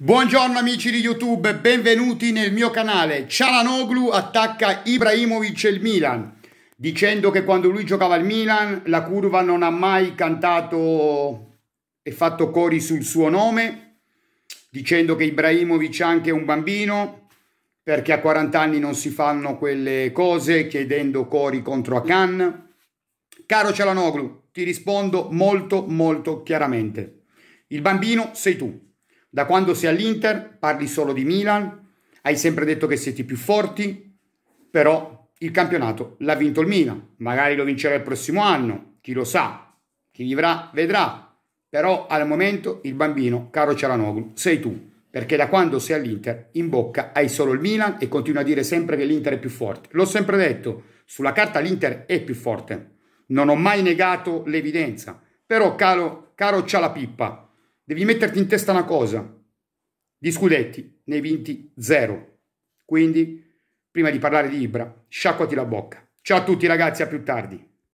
Buongiorno amici di YouTube, benvenuti nel mio canale. Cialanoglu attacca Ibrahimovic e il Milan, dicendo che quando lui giocava al Milan la curva non ha mai cantato e fatto cori sul suo nome, dicendo che Ibrahimovic anche è un bambino, perché a 40 anni non si fanno quelle cose, chiedendo cori contro Akan. Caro Cialanoglu, ti rispondo molto molto chiaramente. Il bambino sei tu. Da quando sei all'Inter parli solo di Milan, hai sempre detto che siete i più forti, però il campionato l'ha vinto il Milan, magari lo vincerà il prossimo anno, chi lo sa, chi vivrà vedrà, però al momento il bambino, caro Cialanoglu, sei tu, perché da quando sei all'Inter in bocca hai solo il Milan e continui a dire sempre che l'Inter è più forte. L'ho sempre detto, sulla carta l'Inter è più forte, non ho mai negato l'evidenza, però caro, caro Cialapippa, devi metterti in testa una cosa. Di scudetti ne hai vinti zero. Quindi, prima di parlare di Ibra, sciacquati la bocca. Ciao a tutti ragazzi, a più tardi.